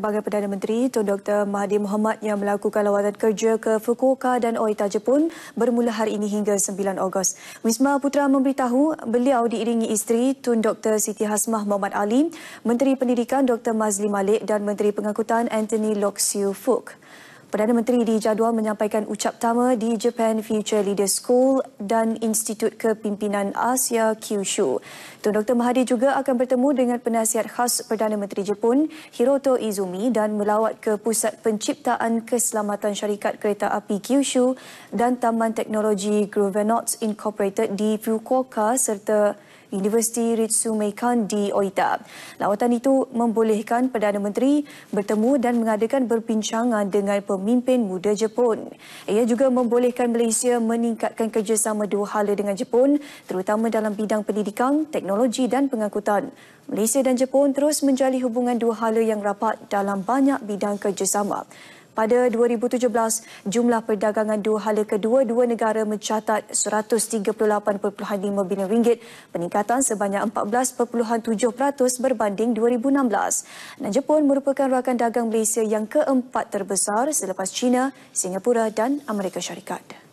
Sebagai Perdana Menteri, Tun Dr. Mahathir Mohamad yang melakukan lawatan kerja ke Fukuoka dan Oita Jepun bermula hari ini hingga 9 Ogos. Wisma Putra memberitahu beliau diiringi isteri Tun Dr. Siti Hasmah Mohamad Ali, Menteri Pendidikan Dr. Mazli Malik dan Menteri Pengangkutan Anthony Lok Siu Fook. Perdana Menteri dijadual menyampaikan ucap tama di Japan Future Leader School dan Institut Kepimpinan Asia Kyushu. Tun Dr. Mahathir juga akan bertemu dengan penasihat khas Perdana Menteri Jepun, Hiroto Izumi dan melawat ke Pusat Penciptaan Keselamatan Syarikat Kereta Api Kyushu dan Taman Teknologi Grovenauts Incorporated di Fukuoka serta Universiti Ritsu Meikan di Oita. Lawatan itu membolehkan Perdana Menteri bertemu dan mengadakan berbincangan dengan pemimpin muda Jepun. Ia juga membolehkan Malaysia meningkatkan kerjasama dua hala dengan Jepun terutama dalam bidang pendidikan, teknologi dan pengangkutan. Malaysia dan Jepun terus menjalin hubungan dua hala yang rapat dalam banyak bidang kerjasama. Pada 2017, jumlah perdagangan dua hala kedua dua negara mencatat 138.5 bilion ringgit, peningkatan sebanyak 14.7% berbanding 2016. Dan Jepun merupakan rakan dagang Malaysia yang keempat terbesar selepas China, Singapura dan Amerika Syarikat.